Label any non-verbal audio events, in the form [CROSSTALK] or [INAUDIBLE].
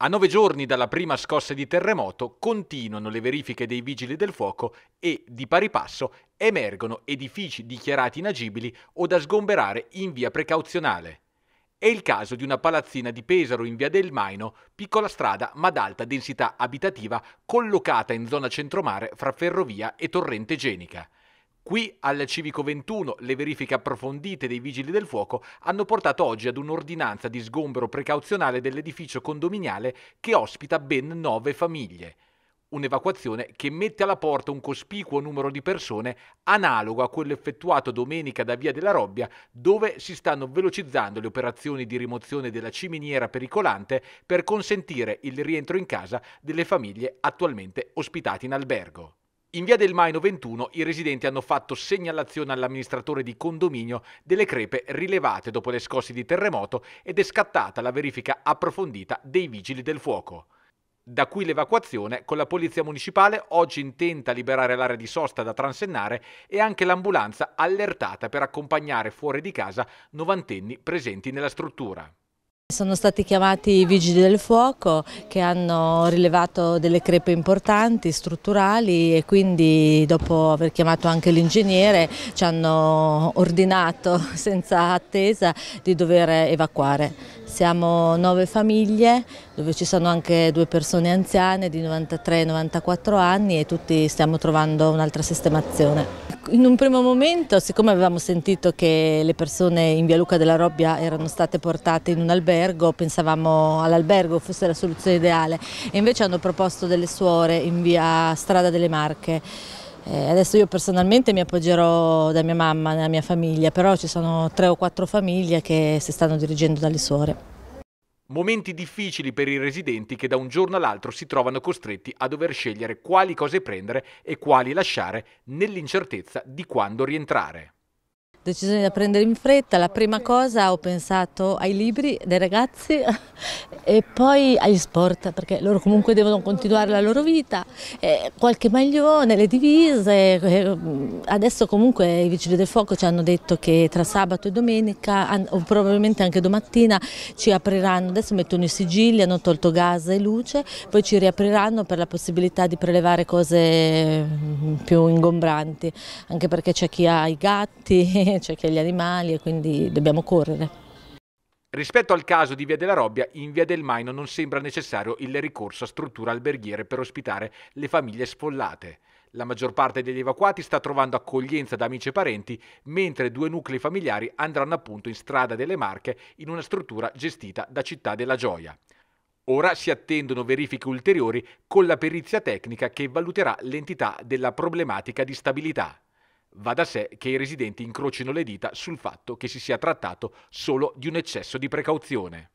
A nove giorni dalla prima scossa di terremoto continuano le verifiche dei vigili del fuoco e, di pari passo, emergono edifici dichiarati inagibili o da sgomberare in via precauzionale. È il caso di una palazzina di Pesaro in via del Maino, piccola strada ma ad alta densità abitativa collocata in zona centromare fra ferrovia e torrente genica. Qui al Civico 21 le verifiche approfondite dei vigili del fuoco hanno portato oggi ad un'ordinanza di sgombero precauzionale dell'edificio condominiale che ospita ben nove famiglie. Un'evacuazione che mette alla porta un cospicuo numero di persone analogo a quello effettuato domenica da Via della Robbia, dove si stanno velocizzando le operazioni di rimozione della ciminiera pericolante per consentire il rientro in casa delle famiglie attualmente ospitate in albergo. In via del Maino 21 i residenti hanno fatto segnalazione all'amministratore di condominio delle crepe rilevate dopo le scosse di terremoto ed è scattata la verifica approfondita dei vigili del fuoco. Da qui l'evacuazione, con la Polizia Municipale oggi intenta liberare l'area di sosta da transennare e anche l'ambulanza allertata per accompagnare fuori di casa novantenni presenti nella struttura. Sono stati chiamati i vigili del fuoco che hanno rilevato delle crepe importanti, strutturali e quindi dopo aver chiamato anche l'ingegnere ci hanno ordinato [LAUGHS] senza attesa di dover evacuare. Siamo nove famiglie dove ci sono anche due persone anziane di 93 94 anni e tutti stiamo trovando un'altra sistemazione. In un primo momento, siccome avevamo sentito che le persone in via Luca della Robbia erano state portate in un albergo, pensavamo all'albergo fosse la soluzione ideale e invece hanno proposto delle suore in via Strada delle Marche. Eh, adesso io personalmente mi appoggerò da mia mamma, nella mia famiglia, però ci sono tre o quattro famiglie che si stanno dirigendo dalle suore. Momenti difficili per i residenti che da un giorno all'altro si trovano costretti a dover scegliere quali cose prendere e quali lasciare nell'incertezza di quando rientrare decisione da prendere in fretta, la prima cosa ho pensato ai libri dei ragazzi [LAUGHS] e poi agli sport, perché loro comunque devono continuare la loro vita, e qualche maglione, le divise, mm, adesso comunque i vigili del fuoco ci hanno detto che tra sabato e domenica, o probabilmente anche domattina, ci apriranno, adesso mettono i sigilli, hanno tolto gas e luce, poi ci riapriranno per la possibilità di prelevare cose mm, più ingombranti, anche perché c'è chi ha i gatti, [LAUGHS] c'è che gli animali e quindi dobbiamo correre. Rispetto al caso di Via della Robbia, in Via del Maino non sembra necessario il ricorso a strutture alberghiere per ospitare le famiglie sfollate. La maggior parte degli evacuati sta trovando accoglienza da amici e parenti, mentre due nuclei familiari andranno appunto in strada delle Marche in una struttura gestita da Città della Gioia. Ora si attendono verifiche ulteriori con la perizia tecnica che valuterà l'entità della problematica di stabilità. Va da sé che i residenti incrocino le dita sul fatto che si sia trattato solo di un eccesso di precauzione.